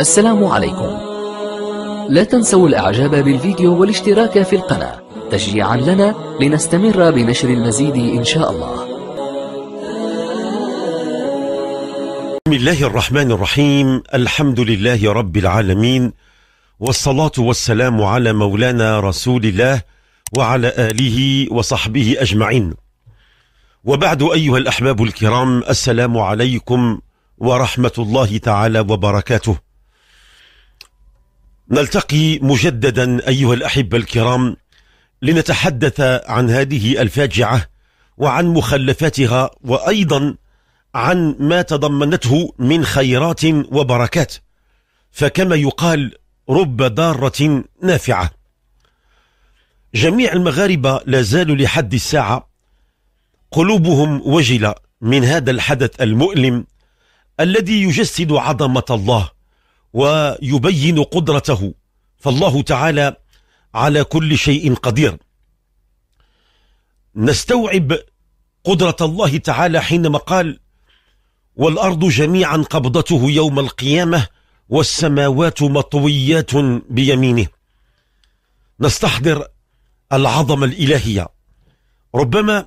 السلام عليكم لا تنسوا الاعجاب بالفيديو والاشتراك في القناة تشجيعا لنا لنستمر بنشر المزيد ان شاء الله بسم الله الرحمن الرحيم الحمد لله رب العالمين والصلاة والسلام على مولانا رسول الله وعلى آله وصحبه أجمعين وبعد أيها الأحباب الكرام السلام عليكم ورحمة الله تعالى وبركاته نلتقي مجددا أيها الأحبة الكرام لنتحدث عن هذه الفاجعة وعن مخلفاتها وأيضا عن ما تضمنته من خيرات وبركات فكما يقال رب ضارة نافعة جميع المغاربة لا زالوا لحد الساعة قلوبهم وجلة من هذا الحدث المؤلم الذي يجسد عظمة الله ويبين قدرته فالله تعالى على كل شيء قدير نستوعب قدرة الله تعالى حينما قال والأرض جميعا قبضته يوم القيامة والسماوات مطويات بيمينه نستحضر العظمة الإلهية ربما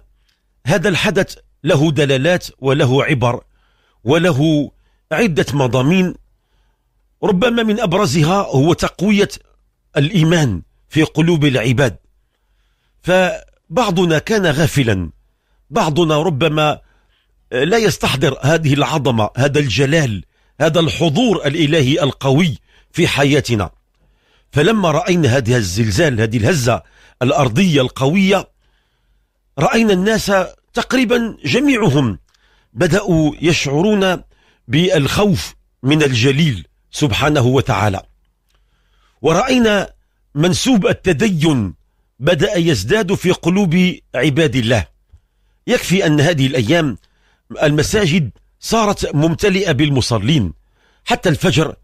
هذا الحدث له دلالات وله عبر وله عدة مضامين ربما من أبرزها هو تقوية الإيمان في قلوب العباد فبعضنا كان غافلا بعضنا ربما آه، لا يستحضر هذه العظمة هذا الجلال هذا الحضور الإلهي القوي في حياتنا فلما رأينا هذه الزلزال هذه الهزة الأرضية القوية رأينا الناس تقريبا جميعهم بدأوا يشعرون بالخوف من الجليل سبحانه وتعالى ورأينا منسوب التدين بدأ يزداد في قلوب عباد الله يكفي أن هذه الأيام المساجد صارت ممتلئة بالمصلين حتى الفجر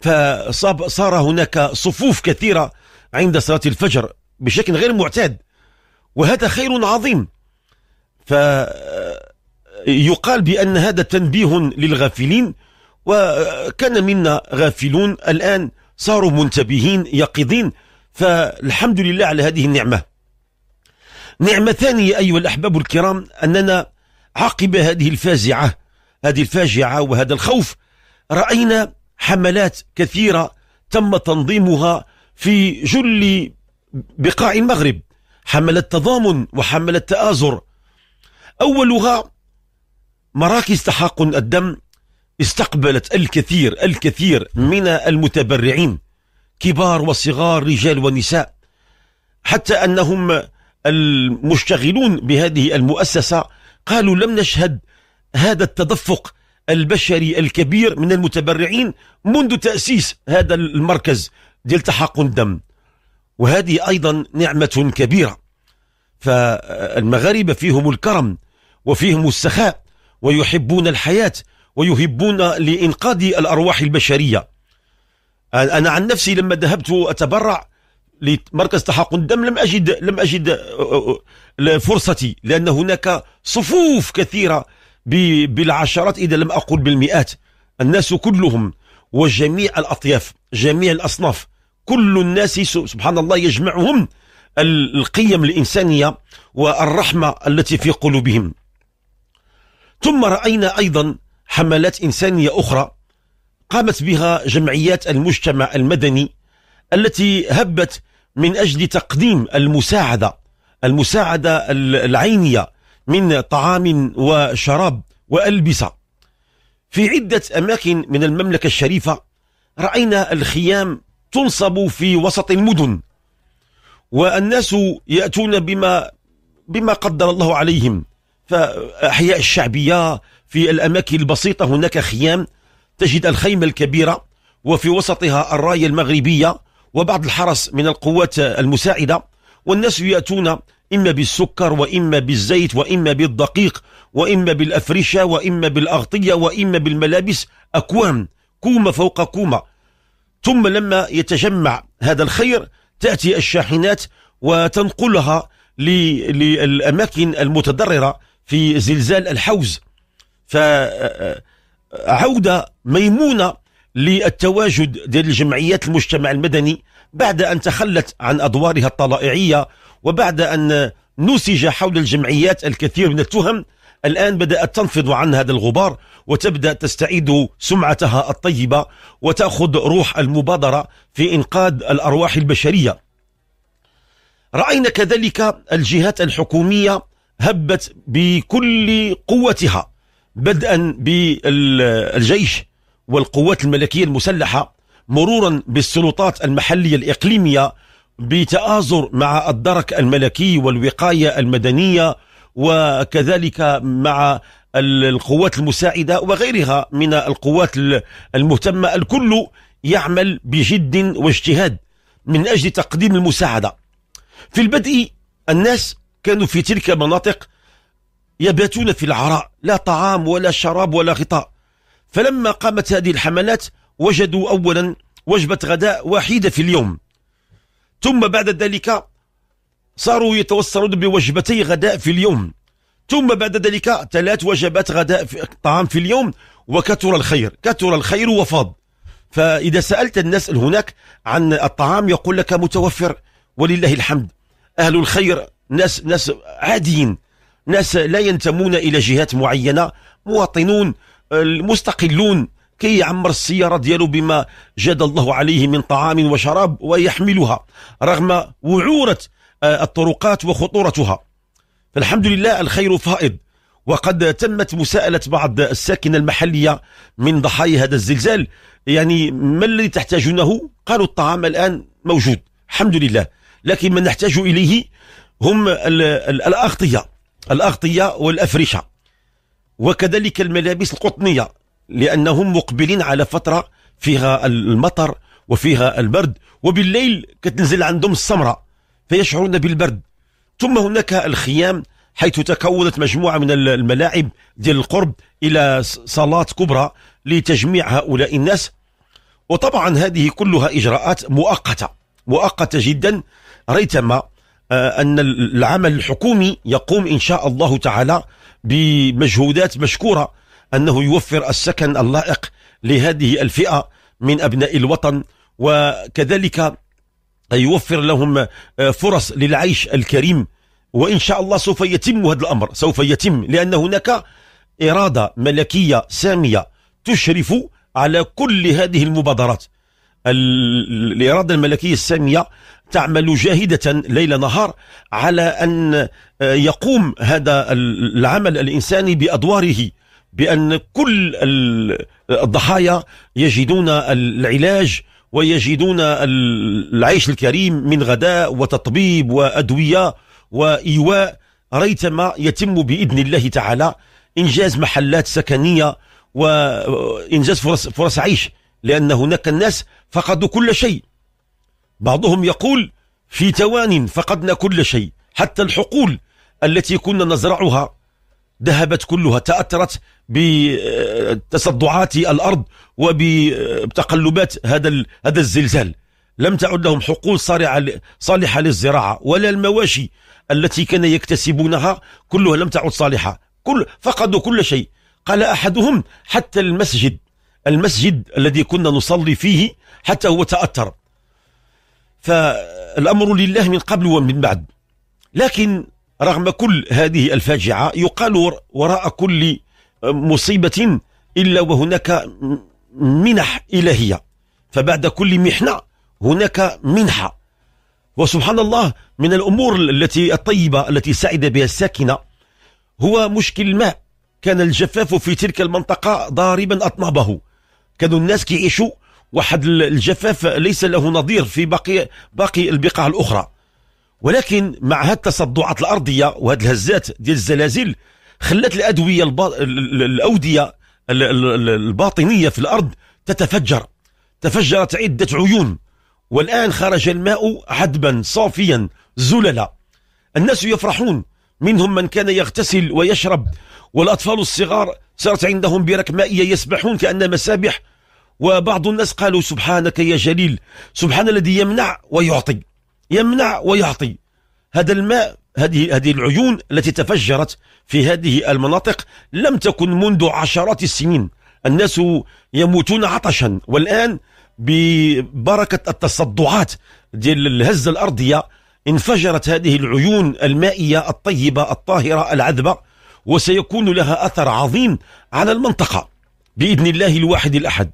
فصار هناك صفوف كثيرة عند صلاة الفجر بشكل غير معتاد وهذا خير عظيم فيقال بأن هذا تنبيه للغافلين وكان منا غافلون الآن صاروا منتبهين يقظين فالحمد لله على هذه النعمة نعمة ثانية أيها الأحباب الكرام أننا عقب هذه الفازعة هذه الفاجعة وهذا الخوف رأينا حملات كثيرة تم تنظيمها في جل بقاع المغرب حملة تضامن وحملة تآزر أولها مراكز تحقن الدم استقبلت الكثير الكثير من المتبرعين كبار وصغار رجال ونساء حتى أنهم المشتغلون بهذه المؤسسة قالوا لم نشهد هذا التدفق البشري الكبير من المتبرعين منذ تأسيس هذا المركز ديال تحقن الدم وهذه أيضا نعمة كبيرة فالمغاربة فيهم الكرم وفيهم السخاء ويحبون الحياة ويهبون لإنقاذ الأرواح البشرية أنا عن نفسي لما ذهبت أتبرع لمركز تحقن الدم لم أجد لم أجد فرصتي لأن هناك صفوف كثيرة بالعشرات إذا لم أقل بالمئات الناس كلهم وجميع الأطياف جميع الأصناف كل الناس سبحان الله يجمعهم القيم الإنسانية والرحمة التي في قلوبهم ثم رأينا أيضا حملات إنسانية أخرى قامت بها جمعيات المجتمع المدني التي هبت من أجل تقديم المساعدة المساعدة العينية من طعام وشراب وألبسة في عدة أماكن من المملكة الشريفة رأينا الخيام تنصب في وسط المدن والناس يأتون بما بما قدر الله عليهم فأحياء الشعبية في الأماكن البسيطة هناك خيام تجد الخيمة الكبيرة وفي وسطها الراية المغربية وبعض الحرس من القوات المساعدة والناس يأتون إما بالسكر وإما بالزيت وإما بالدقيق وإما بالأفرشة وإما بالأغطية وإما بالملابس أكوام كومة فوق كومة ثم لما يتجمع هذا الخير تأتي الشاحنات وتنقلها للأماكن المتضررة في زلزال الحوز فعودة ميمونة للتواجد ديال الجمعيات المجتمع المدني بعد أن تخلت عن أدوارها الطلائعية وبعد أن نسج حول الجمعيات الكثير من التهم الآن بدأت تنفض عن هذا الغبار وتبدأ تستعيد سمعتها الطيبة وتأخذ روح المبادرة في إنقاذ الأرواح البشرية رأينا كذلك الجهات الحكومية هبت بكل قوتها بدءا بالجيش والقوات الملكية المسلحة مرورا بالسلطات المحلية الإقليمية بتآزر مع الدرك الملكي والوقاية المدنية وكذلك مع القوات المساعدة وغيرها من القوات المهتمة الكل يعمل بجد واجتهاد من أجل تقديم المساعدة في البدء الناس كانوا في تلك المناطق يباتون في العراء لا طعام ولا شراب ولا غطاء فلما قامت هذه الحملات وجدوا أولا وجبة غداء واحدة في اليوم ثم بعد ذلك صاروا يتوصلون بوجبتي غداء في اليوم ثم بعد ذلك ثلاث وجبات غداء في طعام في اليوم وكثر الخير كثر الخير وفاض فإذا سألت الناس هناك عن الطعام يقول لك متوفر ولله الحمد أهل الخير ناس ناس عاديين ناس لا ينتمون إلى جهات معينة مواطنون آه، مستقلون كي يعمر السيارة ديالو بما جاد الله عليه من طعام وشراب ويحملها رغم وعورة آه، الطرقات وخطورتها فالحمد لله الخير فائض وقد تمت مساءلة بعض الساكنة المحلية من ضحايا هذا الزلزال يعني ما الذي تحتاجونه قالوا الطعام الآن موجود الحمد لله لكن ما نحتاج إليه هم الأغطية الأغطية والأفرشة وكذلك الملابس القطنية لأنهم مقبلين على فترة فيها المطر وفيها البرد وبالليل كتنزل عندهم السمرة فيشعرون بالبرد ثم هناك الخيام حيث تكونت مجموعة من الملاعب ديال القرب إلى صالات كبرى لتجميع هؤلاء الناس وطبعا هذه كلها إجراءات مؤقتة مؤقتة جدا ريثما آه، أن العمل الحكومي يقوم إن شاء الله تعالى بمجهودات مشكورة أنه يوفر السكن اللائق لهذه الفئة من أبناء الوطن وكذلك يوفر لهم آه، فرص للعيش الكريم وإن شاء الله سوف يتم هذا الأمر سوف يتم لأن هناك إرادة ملكية سامية تشرف على كل هذه المبادرات الإرادة الملكية السامية تعمل جاهدة ليل نهار على أن آه، يقوم هذا العمل الإنساني بأدواره بأن كل الضحايا يجدون العلاج ويجدون العيش الكريم من غداء وتطبيب وأدوية وإيواء ريثما يتم بإذن الله تعالى إنجاز محلات سكنية وإنجاز آه، فرص, فرص عيش لأن هناك الناس فقدوا كل شيء بعضهم يقول في توان فقدنا كل شيء حتى الحقول التي كنا نزرعها ذهبت كلها تأثرت بتصدعات الأرض وبتقلبات هذا هذا الزلزال لم تعد لهم حقول صالحة للزراعة ولا المواشي التي كان يكتسبونها كلها لم تعد صالحة كل فقدوا كل شيء قال أحدهم حتى المسجد المسجد الذي كنا نصلي فيه حتى هو تأثر فالأمر لله من قبل ومن بعد لكن رغم كل هذه الفاجعة يقال وراء كل مصيبة إلا وهناك منح إلهية فبعد كل محنة هناك منحة وسبحان الله من الأمور التي الطيبة التي سعد بها الساكنة هو مشكل الماء كان الجفاف في تلك المنطقة ضاربا أطنابه كانوا الناس كيعيشوا واحد الجفاف ليس له نظير في باقي باقي البقاع الاخرى ولكن مع هاد التصدعات الارضيه وهاد الهزات ديال الزلازل خلت الادويه البا... الاوديه الباطنيه في الارض تتفجر تفجرت عده عيون والان خرج الماء عذبا صافيا زللا الناس يفرحون منهم من كان يغتسل ويشرب والأطفال الصغار صارت عندهم برك مائيه يسبحون كان مسابح وبعض الناس قالوا سبحانك يا جليل سبحان الذي يمنع ويعطي يمنع ويعطي هذا الماء هذه هذه العيون التي تفجرت في هذه المناطق لم تكن منذ عشرات السنين الناس يموتون عطشا والآن ببركة التصدعات ديال الهزة الأرضية انفجرت هذه العيون المائية الطيبة الطاهرة العذبة وسيكون لها أثر عظيم على المنطقة بإذن الله الواحد الأحد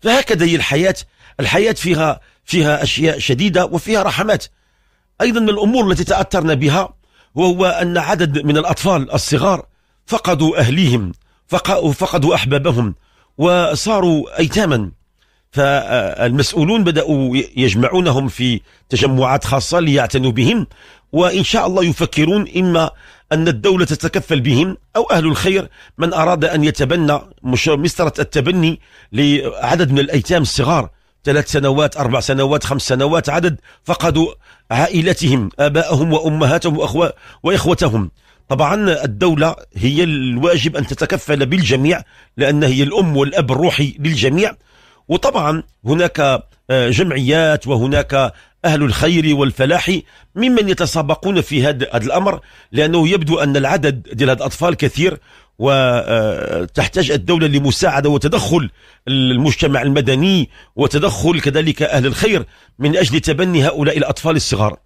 فهكذا هي الحياة الحياة فيها فيها أشياء شديدة وفيها رحمات أيضا من الأمور التي تأثرنا بها وهو أن عدد من الأطفال الصغار فقدوا أهليهم فقدوا أحبابهم وصاروا أيتاما فالمسؤولون بدأوا يجمعونهم في تجمعات خاصة ليعتنوا بهم وإن شاء الله يفكرون إما أن الدولة تتكفل بهم أو أهل الخير من أراد أن يتبنى مسترة التبني لعدد من الأيتام الصغار ثلاث سنوات أربع سنوات خمس سنوات عدد فقدوا عائلتهم آباءهم وأمهاتهم وأخوة وإخوتهم طبعا الدولة هي الواجب أن تتكفل بالجميع لأن هي الأم والأب الروحي للجميع وطبعا هناك جمعيات وهناك أهل الخير والفلاح ممن يتسابقون في هذا الأمر لأنه يبدو أن العدد ديال هاد الأطفال كثير وتحتاج آه، الدولة لمساعدة وتدخل المجتمع المدني وتدخل كذلك أهل الخير من أجل تبني هؤلاء الأطفال الصغار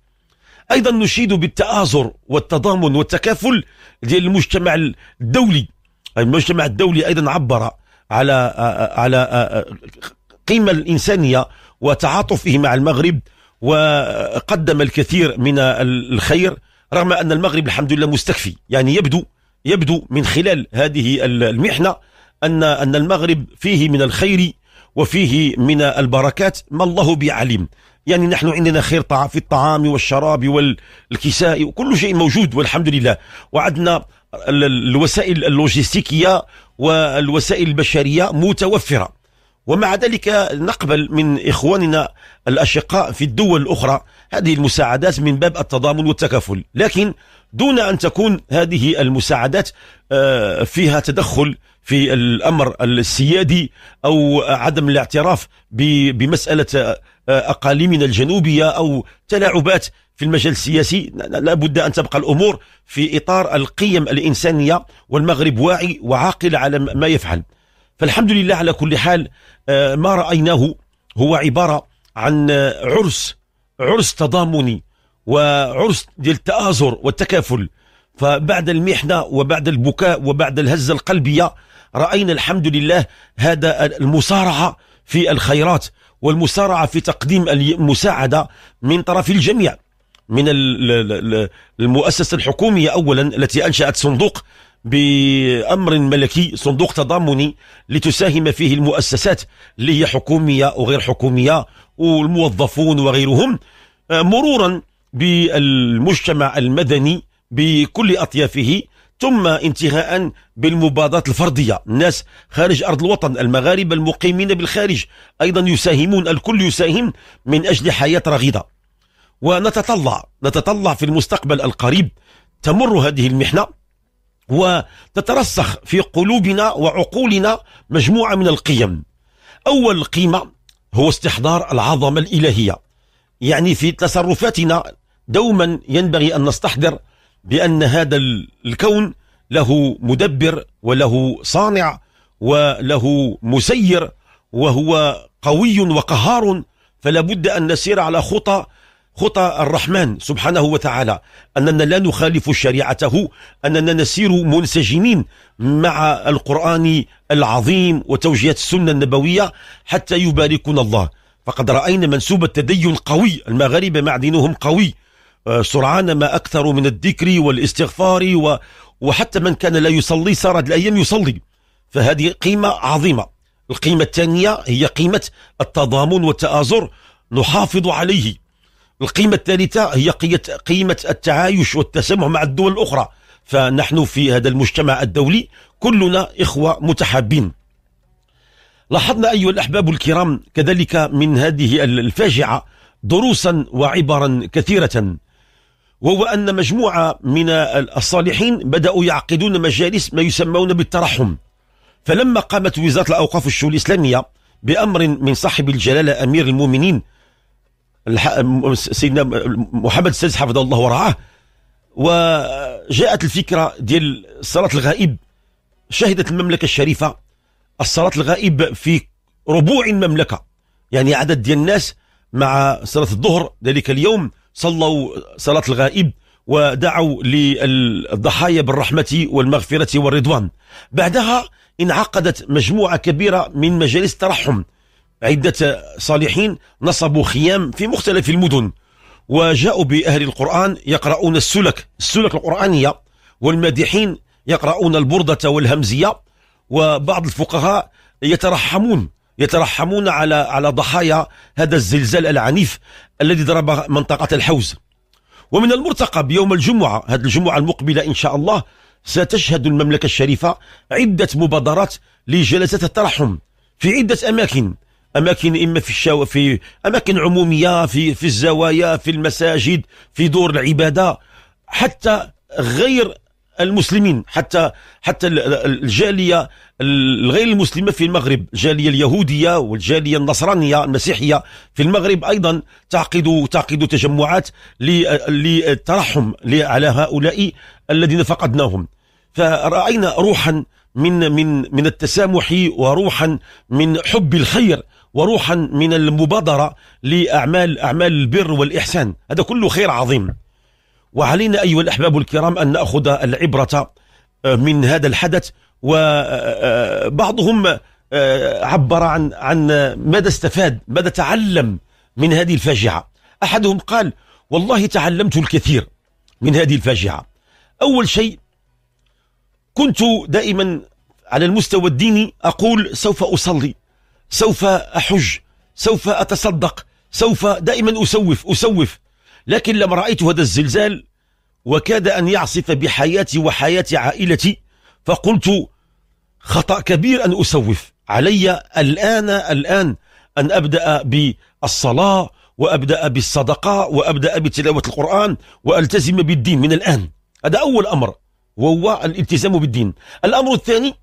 أيضا نشيد بالتآزر والتضامن والتكافل ديال المجتمع الدولي المجتمع الدولي أيضا عبر على آه، آه، على قيمة الإنسانية وتعاطفه مع المغرب وقدم الكثير من الخير رغم أن المغرب الحمد لله مستكفي يعني يبدو يبدو من خلال هذه المحنة أن أن المغرب فيه من الخير وفيه من البركات ما الله بعلم يعني نحن عندنا خير في الطعام والشراب والكساء وكل شيء موجود والحمد لله وعدنا الوسائل اللوجستيكية والوسائل البشرية متوفرة ومع ذلك نقبل من إخواننا الأشقاء في الدول الأخرى هذه المساعدات من باب التضامن والتكافل لكن دون أن تكون هذه المساعدات آه، فيها تدخل في الأمر السيادي أو عدم الاعتراف بمسألة آه، أقاليمنا الجنوبية أو تلاعبات في المجال السياسي لا بد أن تبقى الأمور في إطار القيم الإنسانية والمغرب واعي وعاقل على ما يفعل فالحمد لله على كل حال آه، ما رأيناه هو عبارة عن آه، عرس عرس تضامني وعرس ديال التآزر والتكافل فبعد المحنة وبعد البكاء وبعد الهزة القلبية رأينا الحمد لله هذا المصارعة في الخيرات والمسارعة في تقديم المساعدة من طرف الجميع من المؤسسة الحكومية أولا التي أنشأت صندوق بأمر ملكي صندوق تضامني لتساهم فيه المؤسسات اللي هي حكومية وغير حكومية والموظفون وغيرهم آه، مرورا بالمجتمع المدني بكل أطيافه ثم انتهاء بالمبادرات الفردية الناس خارج أرض الوطن المغاربة المقيمين بالخارج أيضا يساهمون الكل يساهم من أجل حياة رغيدة ونتطلع نتطلع في المستقبل القريب تمر هذه المحنة وتترسخ في قلوبنا وعقولنا مجموعة من القيم أول قيمة هو استحضار العظمة الإلهية يعني في تصرفاتنا دوما ينبغي أن نستحضر بأن هذا الكون له مدبر وله صانع وله مسير وهو قوي وقهار فلا بد أن نسير على خطى خطى الرحمن سبحانه وتعالى أننا لا نخالف شريعته أننا نسير منسجمين مع القرآن العظيم وتوجيه السنة النبوية حتى يباركنا الله فقد رأينا منسوب التدين قوي المغاربة مع دينهم قوي سرعان ما أكثر من الذكر والاستغفار و... وحتى من كان لا يصلي صار الأيام يصلي فهذه قيمة عظيمة القيمة الثانية هي قيمة التضامن والتآزر نحافظ عليه القيمة الثالثة هي قيمة التعايش والتسامح مع الدول الأخرى فنحن في هذا المجتمع الدولي كلنا إخوة متحابين لاحظنا أيها الأحباب الكرام كذلك من هذه الفاجعة دروسا وعبرا كثيرة وهو أن مجموعة من الصالحين بدأوا يعقدون مجالس ما يسمون بالترحم فلما قامت وزارة الأوقاف الشؤون الإسلامية بأمر من صاحب الجلالة أمير المؤمنين سيدنا محمد السادس حفظه الله ورعاه وجاءت الفكرة ديال صلاة الغائب شهدت المملكة الشريفة الصلاة الغائب في ربوع المملكة يعني عدد ديال الناس مع صلاة الظهر ذلك اليوم صلوا صلاة الغائب ودعوا للضحايا بالرحمة والمغفرة والرضوان بعدها انعقدت مجموعة كبيرة من مجالس الترحم عدة صالحين نصبوا خيام في مختلف المدن وجاءوا بأهل القرآن يقرؤون السلك السلك القرآنية والمادحين يقرؤون البردة والهمزية وبعض الفقهاء يترحمون يترحمون على على ضحايا هذا الزلزال العنيف الذي ضرب منطقة الحوز ومن المرتقب يوم الجمعة هذه الجمعة المقبلة إن شاء الله ستشهد المملكة الشريفة عدة مبادرات لجلسات الترحم في عدة أماكن اماكن اما في الشو... في اماكن عموميه في في الزوايا في المساجد في دور العباده حتى غير المسلمين حتى حتى الجاليه الغير المسلمه في المغرب الجاليه اليهوديه والجاليه النصرانيه المسيحيه في المغرب ايضا تعقد تعقد تجمعات للترحم على هؤلاء الذين فقدناهم فراينا روحا من من من التسامح وروحا من حب الخير وروحا من المبادرة لأعمال أعمال البر والإحسان هذا كله خير عظيم وعلينا أيها الأحباب الكرام أن نأخذ العبرة آه، من هذا الحدث وبعضهم آه، آه، عبر عن عن ماذا استفاد ماذا تعلم من هذه الفاجعة أحدهم قال والله تعلمت الكثير من هذه الفاجعة أول شيء كنت دائما على المستوى الديني أقول سوف أصلي سوف أحج سوف أتصدق سوف دائما أسوف أسوف لكن لما رأيت هذا الزلزال وكاد أن يعصف بحياتي وحياة عائلتي فقلت خطأ كبير أن أسوف علي الآن الآن أن أبدأ بالصلاة وأبدأ بالصدقة وأبدأ بتلاوة القرآن وألتزم بالدين من الآن هذا أول أمر وهو الالتزام بالدين الأمر الثاني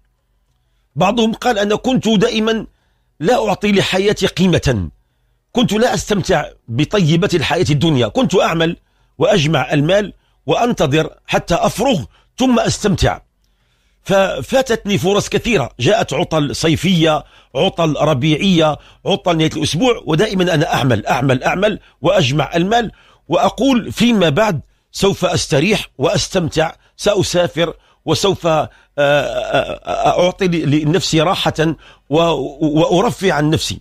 بعضهم قال أنا كنت دائما لا أعطي لحياتي قيمة كنت لا أستمتع بطيبة الحياة الدنيا كنت أعمل وأجمع المال وأنتظر حتى أفرغ ثم أستمتع ففاتتني فرص كثيرة جاءت عطل صيفية عطل ربيعية عطل نهاية الأسبوع ودائما أنا أعمل أعمل أعمل وأجمع المال وأقول فيما بعد سوف أستريح وأستمتع سأسافر وسوف آه، آه، آه، أعطي لنفسي راحة وأرفع عن نفسي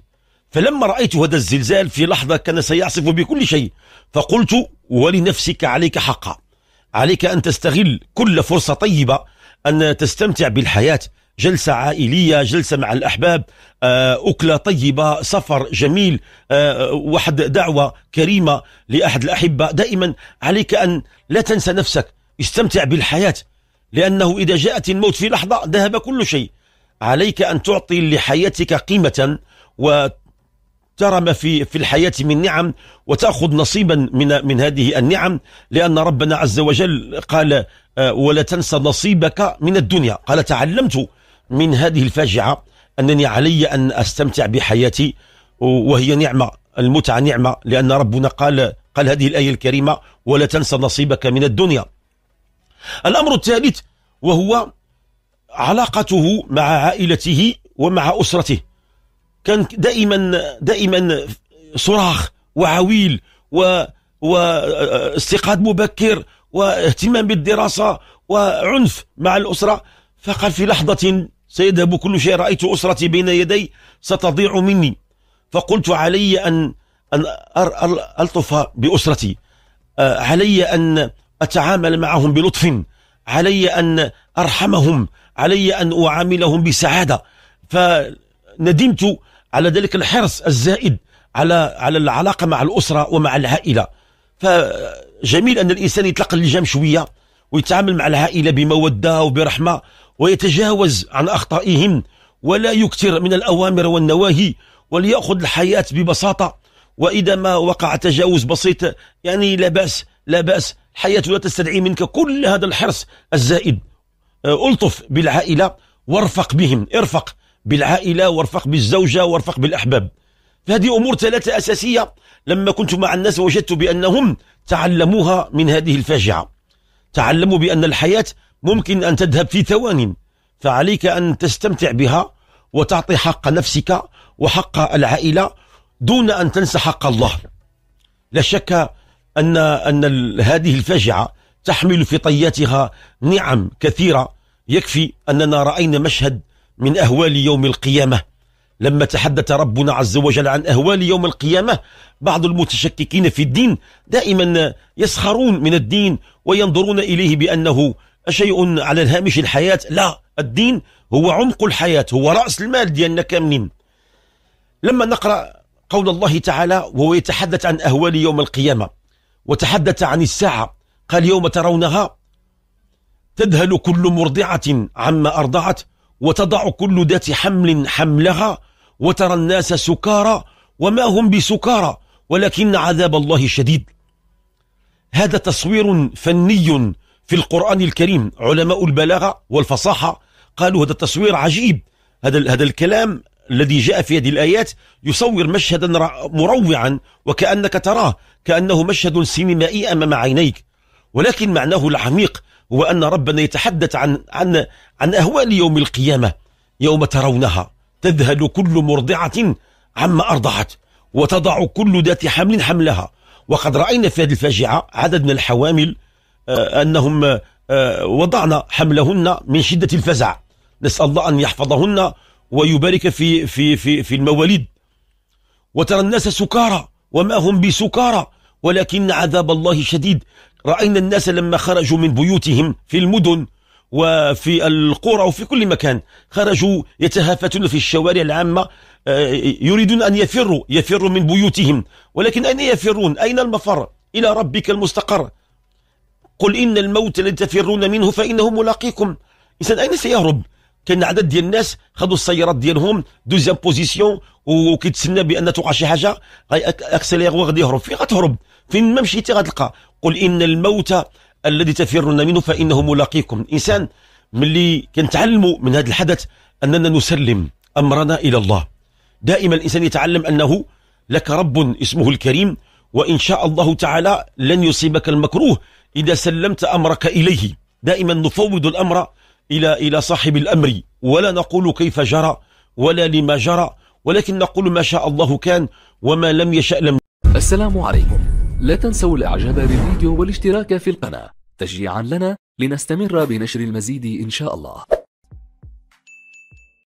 فلما رأيت هذا الزلزال في لحظة كان سيعصف بكل شيء فقلت ولنفسك عليك حقا عليك أن تستغل كل فرصة طيبة أن تستمتع بالحياة جلسة عائلية جلسة مع الأحباب أكلة طيبة سفر جميل واحد دعوة كريمة لأحد الأحبة دائما عليك أن لا تنسى نفسك استمتع بالحياة لأنه إذا جاءت الموت في لحظة ذهب كل شيء عليك أن تعطي لحياتك قيمة وترى ما في في الحياة من نعم وتأخذ نصيبا من من هذه النعم لأن ربنا عز وجل قال آه، ولا تنسى نصيبك من الدنيا قال تعلمت من هذه الفاجعة أنني علي أن أستمتع بحياتي وهي نعمة المتعة نعمة لأن ربنا قال قال هذه الآية الكريمة ولا تنسى نصيبك من الدنيا الأمر الثالث وهو علاقته مع عائلته ومع أسرته كان دائما دائما صراخ وعويل و واستيقاظ مبكر واهتمام بالدراسة وعنف مع الأسرة فقال في لحظة سيذهب كل شيء رأيت أسرتي بين يدي ستضيع مني فقلت علي أن أن ألطف بأسرتي آه، علي أن أتعامل معهم بلطف علي أن أرحمهم علي أن أعاملهم بسعادة فندمت على ذلك الحرص الزائد على على العلاقة مع الأسرة ومع العائلة فجميل أن الإنسان يطلق اللجام شوية ويتعامل مع العائلة بمودة وبرحمة ويتجاوز عن أخطائهم ولا يكثر من الأوامر والنواهي وليأخذ الحياة ببساطة وإذا ما وقع تجاوز بسيط يعني لا بأس لا بأس الحياة لا تستدعي منك كل هذا الحرص الزائد آه، ألطف بالعائلة وارفق بهم ارفق بالعائلة وارفق بالزوجة وارفق بالأحباب فهذه أمور ثلاثة أساسية لما كنت مع الناس وجدت بأنهم تعلموها من هذه الفاجعة تعلموا بأن الحياة ممكن أن تذهب في ثوان فعليك أن تستمتع بها وتعطي حق نفسك وحق العائلة دون أن تنسى حق الله لا شك أن أن هذه الفاجعة تحمل في طياتها نعم كثيرة يكفي أننا رأينا مشهد من أهوال يوم القيامة لما تحدث ربنا عز وجل عن أهوال يوم القيامة بعض المتشككين في الدين دائما يسخرون من الدين وينظرون إليه بأنه شيء على الهامش الحياة لا الدين هو عمق الحياة هو رأس المال ديالنا كاملين لما نقرأ قول الله تعالى وهو يتحدث عن أهوال يوم القيامة وتحدث عن الساعة قال يوم ترونها تذهل كل مرضعة عما أرضعت وتضع كل ذات حمل حملها وترى الناس سكارى وما هم بسكارى ولكن عذاب الله شديد هذا تصوير فني في القرآن الكريم علماء البلاغة والفصاحة قالوا هذا التصوير عجيب هذا هذا الكلام الذي جاء في هذه الآيات يصور مشهدا مروعا وكأنك تراه كأنه مشهد سينمائي أمام عينيك ولكن معناه العميق هو أن ربنا يتحدث عن, عن, عن أهوال يوم القيامة يوم ترونها تذهل كل مرضعة عما أرضعت وتضع كل ذات حمل حملها وقد رأينا في هذه الفاجعة عدد من الحوامل آه، أنهم آه، وضعنا حملهن من شدة الفزع نسأل الله أن يحفظهن ويبارك في في في في المواليد وترى الناس سكارى وما هم بسكارى ولكن عذاب الله شديد رأينا الناس لما خرجوا من بيوتهم في المدن وفي القرى وفي كل مكان خرجوا يتهافتون في الشوارع العامة آه، يريدون أن يفروا يفروا من بيوتهم ولكن أين يفرون أين المفر إلى ربك المستقر قل إن الموت الذي تفرون منه فإنه ملاقيكم إنسان أين سيهرب كان عدد ديال الناس خدوا السيارات ديالهم دوزيام بوزيسيون وكيتسنى بان توقع شي حاجه اكسليغ وغادي يهرب فين غتهرب فين ما مشيتي غتلقى قل ان الموت الذي تفرون منه فانه ملاقيكم الانسان ملي كنتعلموا من هذا الحدث اننا نسلم امرنا الى الله دائما الانسان يتعلم انه لك رب اسمه الكريم وان شاء الله تعالى لن يصيبك المكروه اذا سلمت امرك اليه دائما نفوض الامر إلى إلى صاحب الأمر ولا نقول كيف جرى ولا لما جرى ولكن نقول ما شاء الله كان وما لم يشاء لم السلام عليكم لا تنسوا الإعجاب بالفيديو والاشتراك في القناة تشجيعا لنا لنستمر بنشر المزيد إن شاء الله